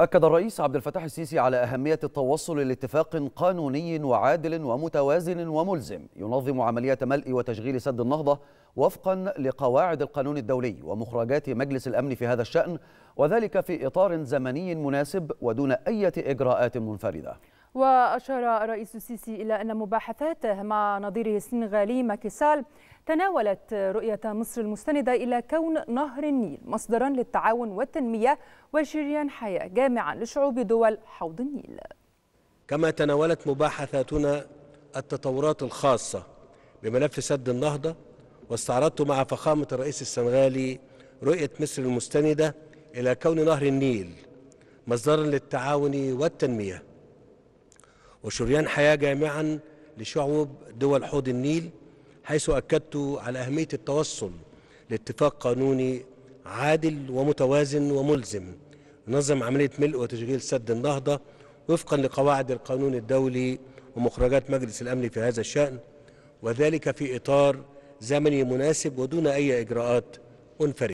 أكد الرئيس عبد الفتاح السيسي على أهمية التوصل لاتفاق قانوني وعادل ومتوازن وملزم ينظم عملية ملء وتشغيل سد النهضة وفقا لقواعد القانون الدولي ومخرجات مجلس الأمن في هذا الشأن وذلك في إطار زمني مناسب ودون أي إجراءات منفردة وأشار الرئيس السيسي إلى أن مباحثاته مع نظيره السنغالي ماكيسال تناولت رؤية مصر المستندة إلى كون نهر النيل مصدرا للتعاون والتنمية وشريان حياة جامعا لشعوب دول حوض النيل كما تناولت مباحثاتنا التطورات الخاصة بملف سد النهضة واستعرضت مع فخامة الرئيس السنغالي رؤية مصر المستندة إلى كون نهر النيل مصدرا للتعاون والتنميه وشريان حياة جامعا لشعوب دول حوض النيل حيث أكدت على أهمية التوصل لاتفاق قانوني عادل ومتوازن وملزم نظم عملية ملء وتشغيل سد النهضة وفقا لقواعد القانون الدولي ومخرجات مجلس الأمن في هذا الشأن وذلك في إطار زمني مناسب ودون أي إجراءات منفردة